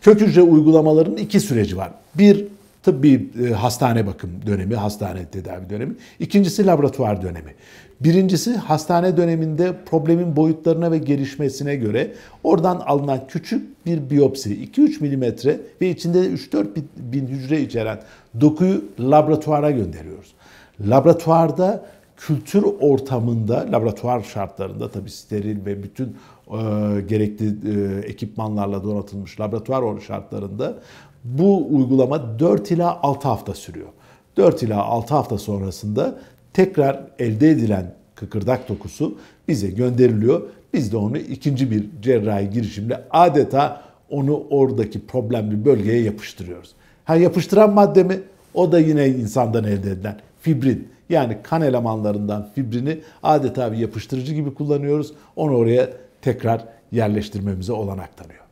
Kök hücre uygulamalarının iki süreci var. Bir tıbbi e, hastane bakım dönemi, hastane tedavi dönemi. İkincisi laboratuvar dönemi. Birincisi hastane döneminde problemin boyutlarına ve gelişmesine göre oradan alınan küçük bir biyopsi 2-3 milimetre ve içinde 3-4 bin hücre içeren dokuyu laboratuvara gönderiyoruz. Laboratuvarda kültür ortamında, laboratuvar şartlarında tabii steril ve bütün e, gerekli e, ekipmanlarla donatılmış laboratuvar şartlarında bu uygulama 4 ila 6 hafta sürüyor. 4 ila 6 hafta sonrasında tekrar elde edilen kıkırdak dokusu bize gönderiliyor. Biz de onu ikinci bir cerrahi girişimle adeta onu oradaki problemli bölgeye yapıştırıyoruz. Ha yapıştıran madde mi? O da yine insandan elde edilen fibrin yani kan elemanlarından fibrini adeta bir yapıştırıcı gibi kullanıyoruz. Onu oraya tekrar yerleştirmemize olanak tanıyor.